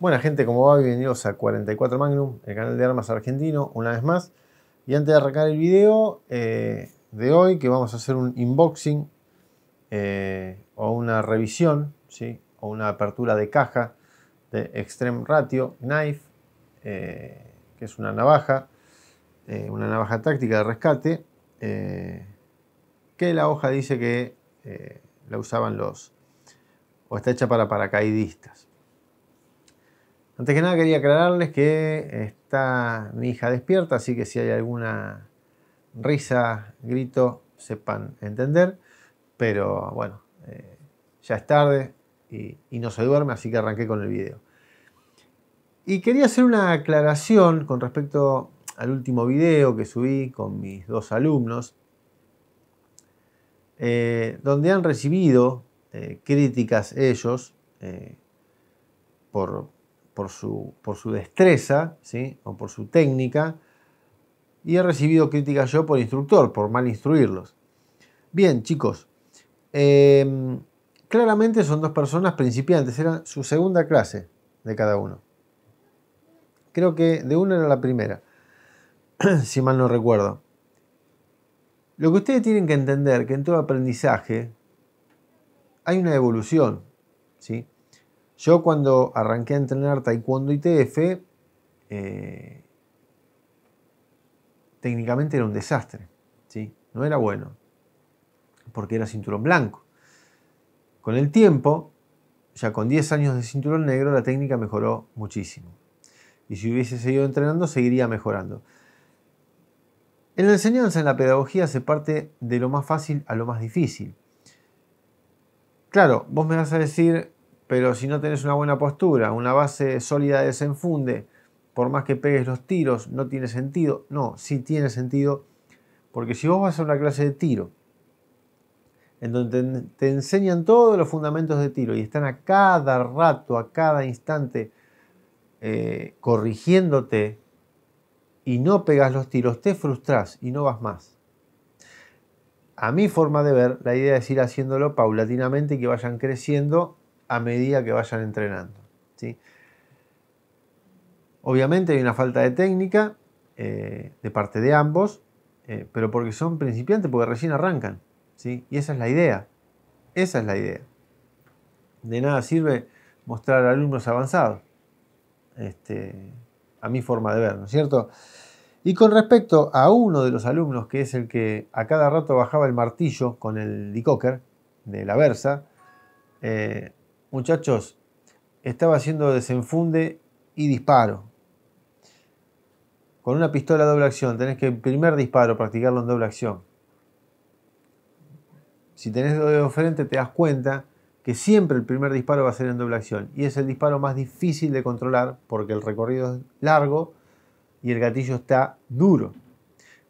Buenas gente, como va? Bienvenidos a 44 Magnum, el canal de armas argentino, una vez más. Y antes de arrancar el video eh, de hoy, que vamos a hacer un unboxing eh, o una revisión, ¿sí? o una apertura de caja de Extreme Ratio Knife, eh, que es una navaja, una navaja táctica de rescate, que la hoja dice que la usaban los, o está hecha para paracaidistas. Antes que nada quería aclararles que está mi hija despierta, así que si hay alguna risa, grito, sepan entender. Pero bueno, eh, ya es tarde y, no se duerme, así que arranqué con el video. Y quería hacer una aclaración con respecto al último video que subí con mis dos alumnos, eh, donde han recibido eh, críticas ellos por, por su, por su destreza ¿sí? o por su técnica, y he recibido críticas yo por instructor, por mal instruirlos. Bien, chicos, em, claramente son dos personas principiantes, era su segunda clase de cada uno. Creo que de una era la primera, si mal no recuerdo. Lo que ustedes tienen que entender que en todo aprendizaje hay una evolución, ¿sí? Yo cuando arranqué a entrenar taekwondo y TF, eh, técnicamente era un desastre, ¿sí? no era bueno, porque era cinturón blanco. Con el tiempo, ya con 10 años de cinturón negro, la técnica mejoró muchísimo. Y si hubiese seguido entrenando, seguiría mejorando. En la enseñanza, en la pedagogía, se parte de lo más fácil a lo más difícil. Claro, vos me vas a decir, pero si no tenés una buena postura, una base sólida de desenfunde, por más que pegues los tiros, no tiene sentido. No, sí tiene sentido, porque si vos vas a una clase de tiro, en donde te, enseñan todos los fundamentos de tiro y están a cada rato, a cada instante, eh, corrigiéndote y no pegas los tiros, te frustras y no vas más. A mi forma de ver, la idea es ir haciéndolo paulatinamente y que vayan creciendo a medida que vayan entrenando. ¿sí? Obviamente hay una falta de técnica eh, de parte de ambos, eh, pero porque son principiantes, porque recién arrancan. ¿sí? Y esa es la idea. Esa es la idea. De nada sirve mostrar alumnos avanzados. Este, a mi forma de ver, ¿no es cierto? Y con respecto a uno de los alumnos, que es el que a cada rato bajaba el martillo con el decocker de la Versa, eh, Muchachos, estaba haciendo desenfunde y disparo. Con una pistola doble acción, tenés que el primer disparo practicarlo en doble acción. Si tenés doble frente te das cuenta que siempre el primer disparo va a ser en doble acción. Y es el disparo más difícil de controlar porque el recorrido es largo y el gatillo está duro.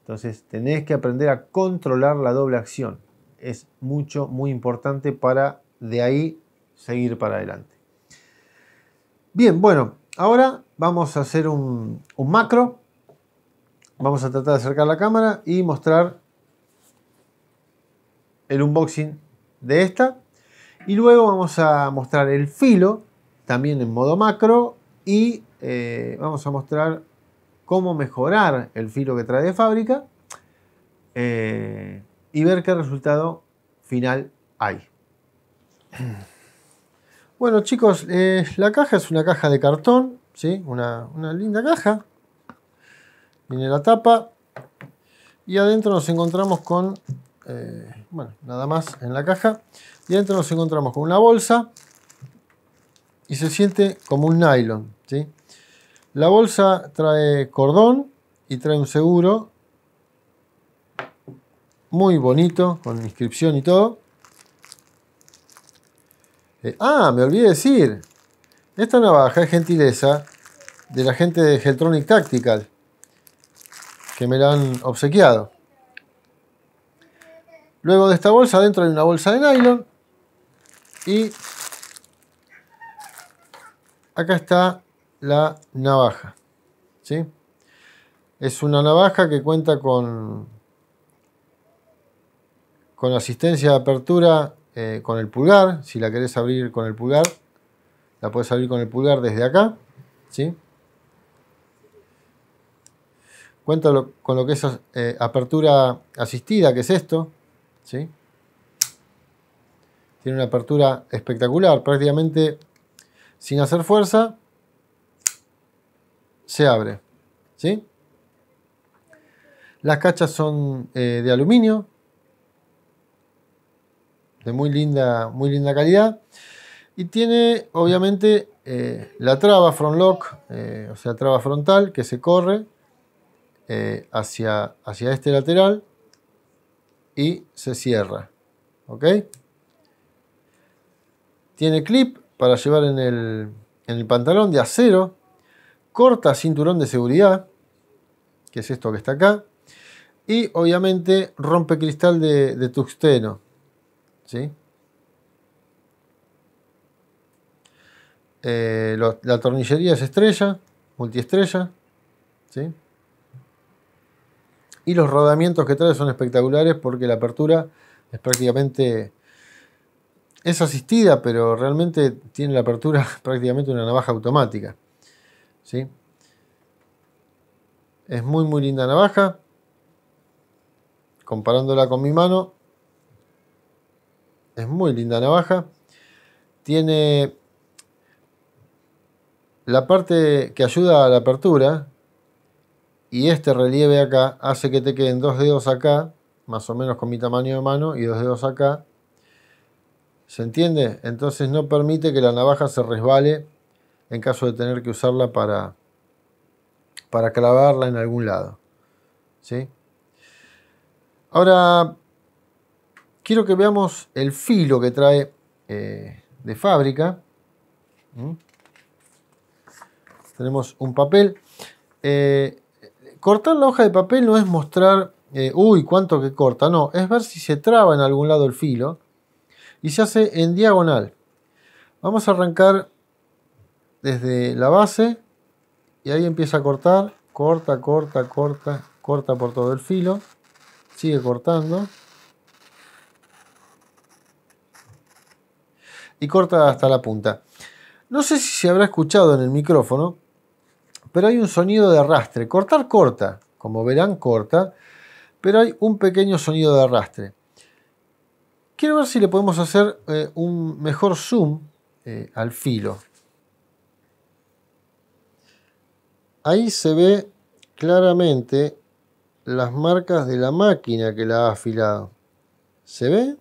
Entonces tenés que aprender a controlar la doble acción. Es mucho, muy importante para de ahí seguir para adelante. Bien, bueno, ahora vamos a hacer un, macro. Vamos a tratar de acercar la cámara y mostrar el unboxing de esta. Y luego vamos a mostrar el filo, también en modo macro, y eh, vamos a mostrar cómo mejorar el filo que trae de fábrica eh, y ver qué resultado final hay. Bueno chicos, eh, la caja es una caja de cartón, ¿sí? una, linda caja. Viene la tapa. Y adentro nos encontramos con, eh, bueno, nada más en la caja. Y adentro nos encontramos con una bolsa. Y se siente como un nylon, La bolsa trae cordón y trae un seguro muy bonito, con inscripción y todo. Eh, ah, me olvidé decir. Esta navaja es gentileza de la gente de Geltronic Tactical, que me la han obsequiado. Luego de esta bolsa, adentro hay una bolsa de nylon. Y acá está la navaja. ¿sí? Es una navaja que cuenta con, con asistencia de apertura eh, con el pulgar. Si la querés abrir con el pulgar, la puedes abrir con el pulgar desde acá. ¿sí? Cuenta con lo que es eh, apertura asistida, que es esto. ¿sí? Tiene una apertura espectacular, prácticamente sin hacer fuerza, se abre. ¿sí? Las cachas son eh, de aluminio, de muy linda, muy linda calidad. Y tiene, obviamente, eh, la traba front lock, eh, o sea, traba frontal, que se corre eh, hacia, hacia este lateral y se cierra. ¿Ok? Tiene clip para llevar en el, pantalón de acero. Corta cinturón de seguridad, que es esto que está acá. Y obviamente rompe cristal de, de tuxteno. ¿sí? Eh, la tornillería es estrella, multiestrella, Y los rodamientos que trae son espectaculares porque la apertura es prácticamente... Es asistida, pero realmente tiene la apertura prácticamente una navaja automática. ¿sí? Es muy muy linda navaja. Comparándola con mi mano, es muy linda navaja. Tiene la parte que ayuda a la apertura y este relieve acá hace que te queden dos dedos acá, más o menos con mi tamaño de mano, y dos dedos acá. ¿Se entiende? Entonces no permite que la navaja se resbale en caso de tener que usarla para, para clavarla en algún lado. ¿Sí? Ahora quiero que veamos el filo que trae eh, de fábrica. ¿Mm? Tenemos un papel. Eh, cortar la hoja de papel no es mostrar, eh, uy, cuánto que corta, no, es ver si se traba en algún lado el filo y se hace en diagonal. Vamos a arrancar desde la base y ahí empieza a cortar, corta, corta, corta, corta por todo el filo, sigue cortando. y corta hasta la punta. No sé si se habrá escuchado en el micrófono, pero hay un sonido de arrastre. Cortar corta, como verán, corta, pero hay un pequeño sonido de arrastre. Quiero ver si le podemos hacer eh, un mejor zoom eh, al filo. Ahí se ve claramente las marcas de la máquina que la ha afilado. ¿Se ve?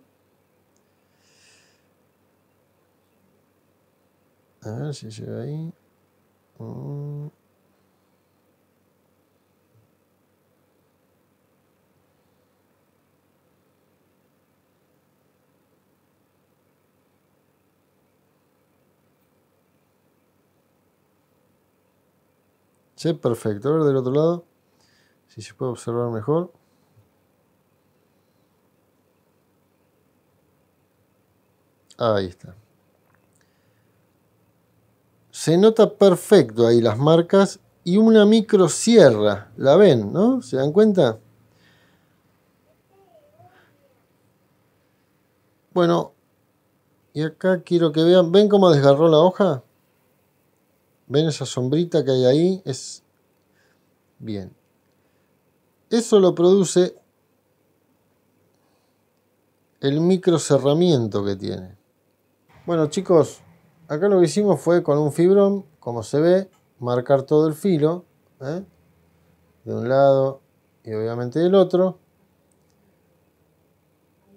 A ver si ve ahí. Mm. Sí, perfecto. A ver del otro lado. Si se puede observar mejor. Ahí está se nota perfecto ahí las marcas y una micro sierra. ¿La ven, no? ¿Se dan cuenta? Bueno, y acá quiero que vean, ¿ven cómo desgarró la hoja? ¿Ven esa sombrita que hay ahí? Es bien. Eso lo produce el micro cerramiento que tiene. Bueno chicos, Acá lo que hicimos fue con un fibrón, como se ve, marcar todo el filo. ¿eh? De un lado y obviamente del otro.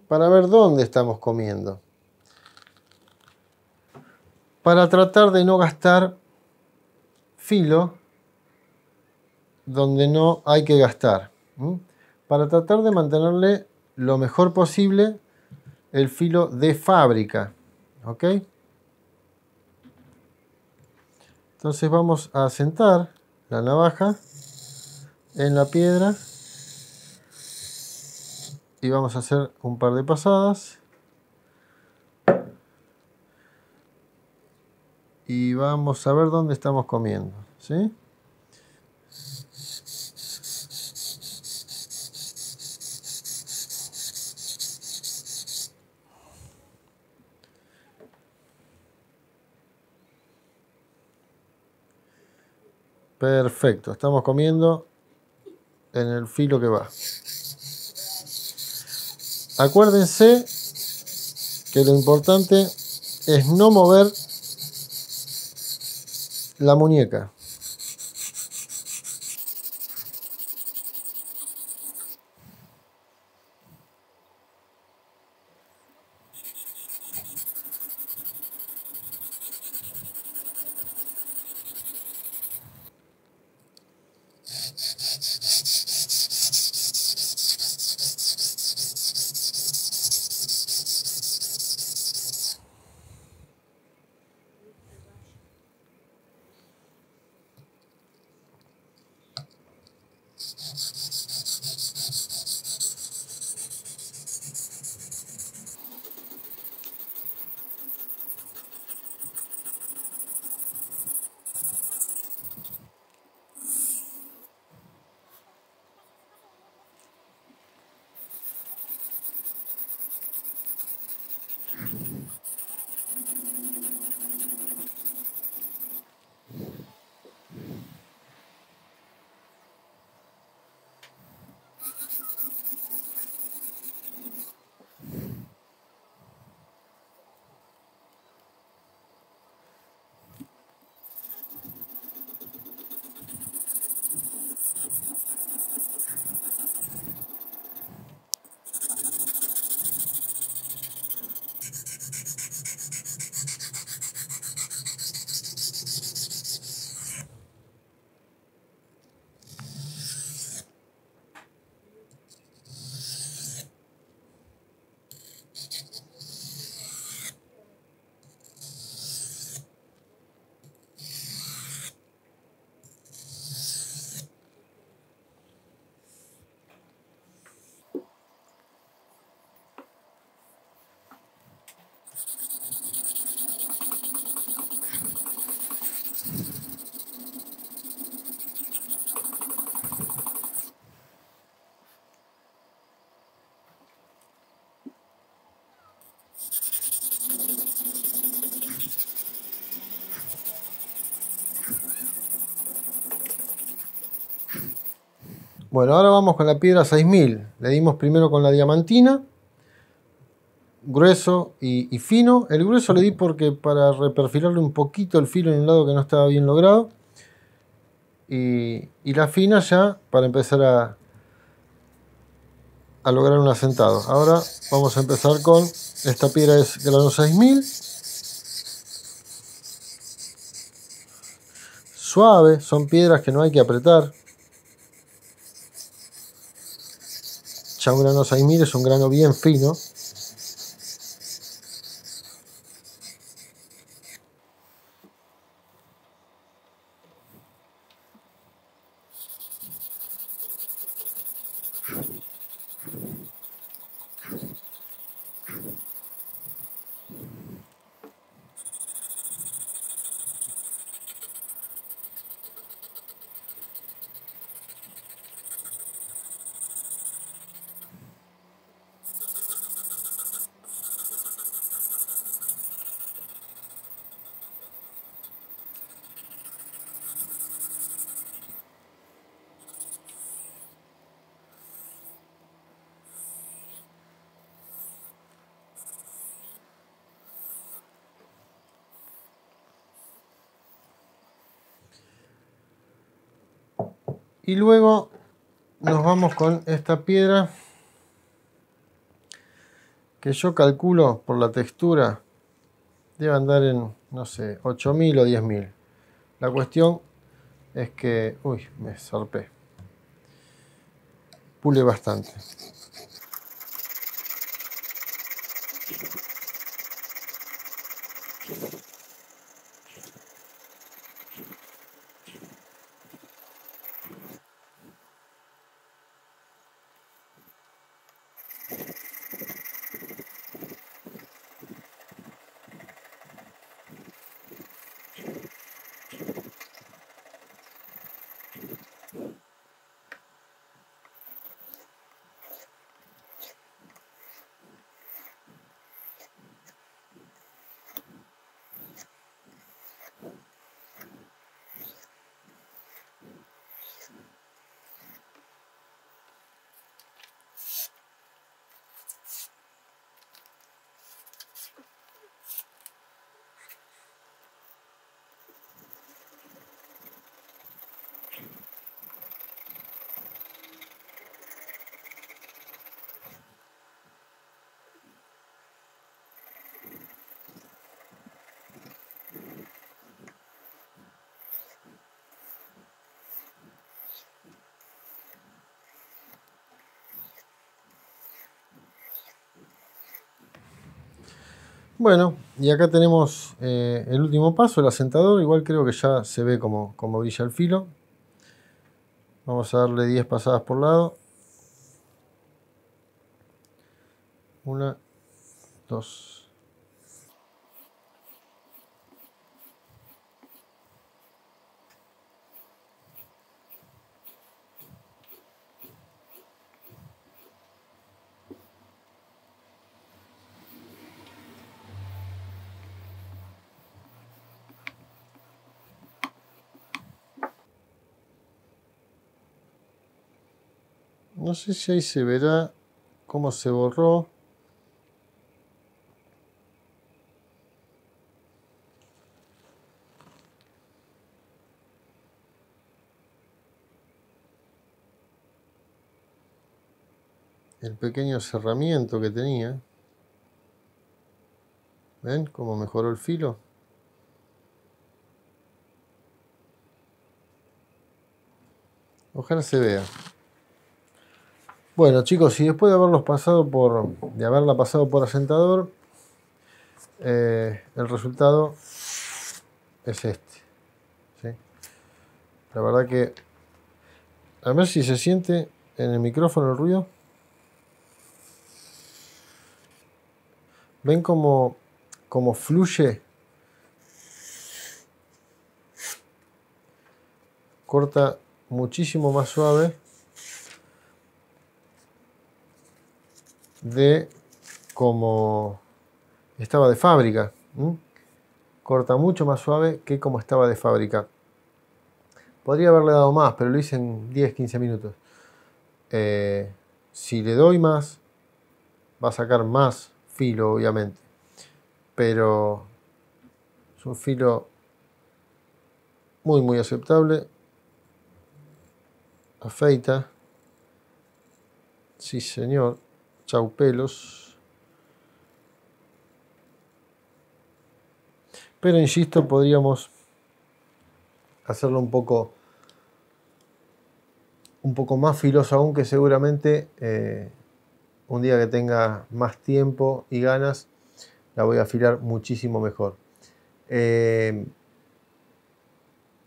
Para ver dónde estamos comiendo. Para tratar de no gastar filo donde no hay que gastar. Para tratar de mantenerle lo mejor posible el filo de fábrica. Entonces vamos a sentar la navaja en la piedra y vamos a hacer un par de pasadas y vamos a ver dónde estamos comiendo ¿sí? Perfecto, estamos comiendo en el filo que va. Acuérdense que lo importante es no mover la muñeca. Bueno, ahora vamos con la piedra 6000. Le dimos primero con la diamantina, grueso y, fino. El grueso le di porque para reperfilarle un poquito el filo en un lado que no estaba bien logrado. Y, la fina ya para empezar a, a lograr un asentado. Ahora vamos a empezar con esta piedra es grano 6000. Suave, son piedras que no hay que apretar. un grano 6.000 es un grano bien fino, Y luego nos vamos con esta piedra que yo calculo por la textura debe andar en, no sé, 8.000 o 10.000. La cuestión es que, uy, me zarpé. Pule bastante. Bueno, y acá tenemos eh, el último paso, el asentador. Igual creo que ya se ve como, como brilla el filo. Vamos a darle 10 pasadas por lado. Una, dos, No sé si ahí se verá cómo se borró. el pequeño cerramiento que tenía. ¿Ven cómo mejoró el filo? Ojalá se vea. Bueno, chicos, y después de haberlos pasado por. de haberla pasado por asentador, eh, el resultado es este. La verdad que. A ver si se siente en el micrófono el ruido. ¿Ven cómo, cómo fluye? Corta muchísimo más suave. de como estaba de fábrica. Corta mucho más suave que como estaba de fábrica. Podría haberle dado más, pero lo hice en 10-15 minutos. Eh, si le doy más, va a sacar más filo, obviamente. Pero es un filo muy, muy aceptable. Afeita. Sí, señor pelos, Pero insisto, podríamos hacerlo un poco, un poco más filoso aunque seguramente eh, un día que tenga más tiempo y ganas la voy a afilar muchísimo mejor. Eh,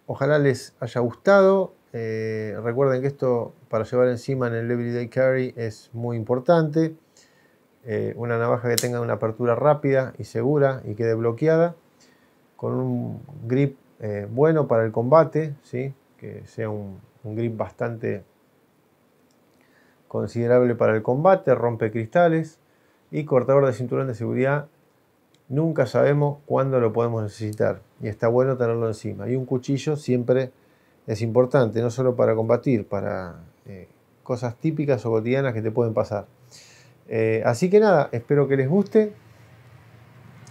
ojalá les haya gustado. Eh, recuerden que esto para llevar encima en el Everyday Carry es muy importante. Eh, una navaja que tenga una apertura rápida y segura y quede bloqueada. Con un grip eh, bueno para el combate, ¿sí? que sea un, un grip bastante considerable para el combate, rompe cristales y cortador de cinturón de seguridad. Nunca sabemos cuándo lo podemos necesitar y está bueno tenerlo encima. Y un cuchillo siempre es importante, no solo para combatir, para eh, cosas típicas o cotidianas que te pueden pasar. Eh, así que nada, espero que les guste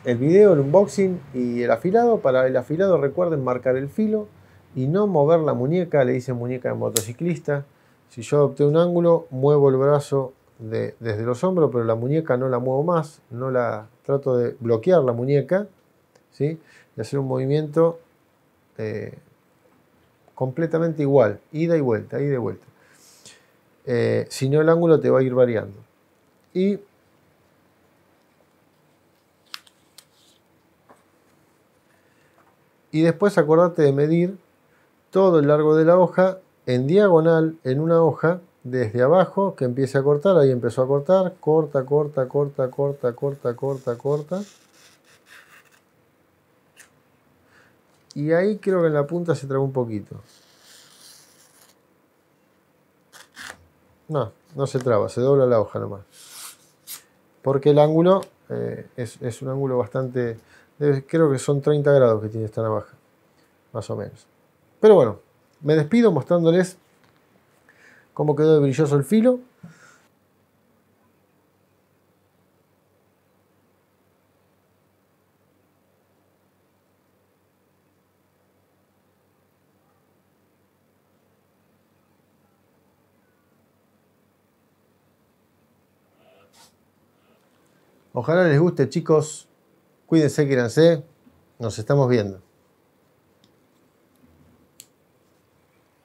el video, el unboxing y el afilado. Para el afilado recuerden marcar el filo y no mover la muñeca, le dicen muñeca de motociclista. Si yo adopté un ángulo, muevo el brazo desde los hombros, pero la muñeca no la muevo más, no la trato de bloquear la muñeca, ¿sí? de hacer un movimiento eh, completamente igual, ida y vuelta, ida y vuelta. Eh, si no, el ángulo te va a ir variando. Y y después acordarte de medir todo el largo de la hoja en diagonal en una hoja desde abajo que empiece a cortar, ahí empezó a cortar, corta, corta, corta, corta, corta, corta, corta Y ahí creo que en la punta se trabó un poquito. No, no se traba, se dobla la hoja nomás. Porque el ángulo eh, es, un ángulo bastante... creo que son 30 grados que tiene esta navaja. Más o menos. Pero bueno, me despido mostrándoles cómo quedó de brilloso el filo. Ojalá les guste, chicos. Cuídense, quírense. Nos estamos viendo.